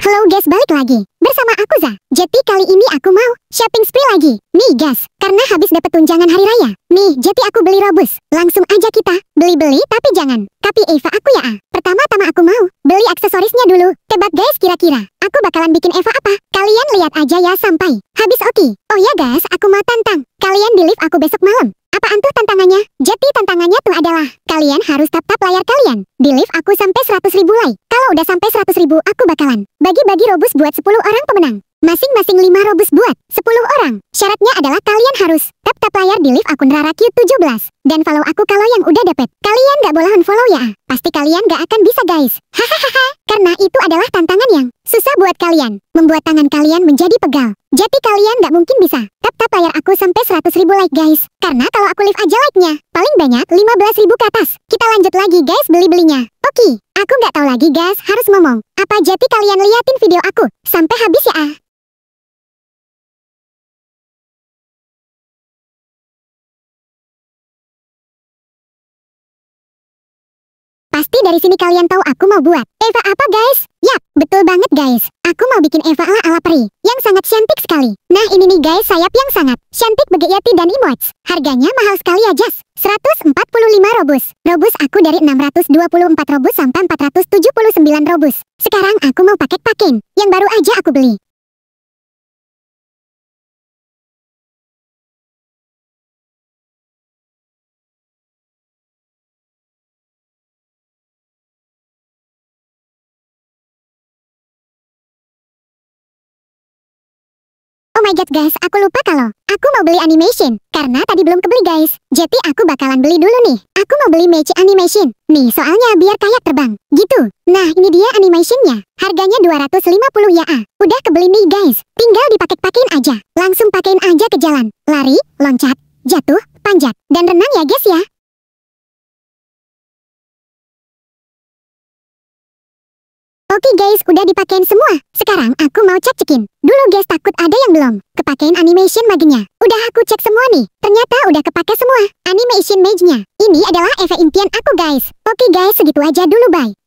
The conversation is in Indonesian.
Halo guys, balik lagi. Bersama aku Za. Jadi kali ini aku mau shopping spree lagi. Nih guys, karena habis dapat tunjangan hari raya. Nih, jadi aku beli robus. Langsung aja kita beli-beli tapi jangan. Tapi Eva aku ya. Ah. Pertama-tama aku mau beli aksesorisnya dulu. Tebak guys kira-kira aku bakalan bikin Eva apa? Kalian lihat aja ya sampai habis oke. Okay. Oh ya guys, aku mau tantang. Kalian di lift aku besok malam. Apaan tuh tantangannya? Jadi tantangannya tuh adalah kalian harus tap-tap layar kalian. Di aku sampai 100 ribu like. Kalau udah sampai 100 ribu aku bakalan bagi-bagi robus buat 10 orang pemenang. Masing-masing 5 robus buat 10 orang. Syaratnya adalah kalian harus tap-tap layar di live akun Rara Q17 dan follow aku kalau yang udah dapet. Kalian gak boleh unfollow ya. Ah. Pasti kalian gak akan bisa guys. Hahaha. Karena itu adalah tantangan yang susah buat kalian. Membuat tangan kalian menjadi pegal. Jadi kalian gak mungkin bisa kata layar aku sampai 100 ribu like guys. Karena kalau aku live aja like-nya, paling banyak 15 ribu ke atas. Kita lanjut lagi guys beli-belinya. Oke, aku nggak tahu lagi guys harus ngomong. Apa jadi kalian liatin video aku sampai habis ya ah. Pasti dari sini kalian tahu aku mau buat Eva apa guys? Yap, betul banget guys. Aku mau bikin Eva ala-ala peri, yang sangat cantik sekali. Nah ini nih guys sayap yang sangat cantik Begeyati dan Emotes. Harganya mahal sekali ya Jas. 145 Robus. Robus aku dari 624 Robus sampai 479 Robus. Sekarang aku mau paket pakin, yang baru aja aku beli. kaget guys, aku lupa kalau aku mau beli animation. Karena tadi belum kebeli guys. Jadi aku bakalan beli dulu nih. Aku mau beli Magic Animation. Nih soalnya biar kayak terbang. Gitu. Nah ini dia animationnya. Harganya 250 ya ah. Udah kebeli nih guys. Tinggal dipakai-pakein aja. Langsung pakein aja ke jalan. Lari, loncat, jatuh, panjat, dan renang ya guys ya. Oke guys, udah dipakein semua. Sekarang aku mau cek-cekin. Dulu guys takut ada yang belum. Kepakein animation magenya. Udah aku cek semua nih. Ternyata udah kepake semua animation magenya. Ini adalah efek impian aku guys. Oke guys, segitu aja dulu bye.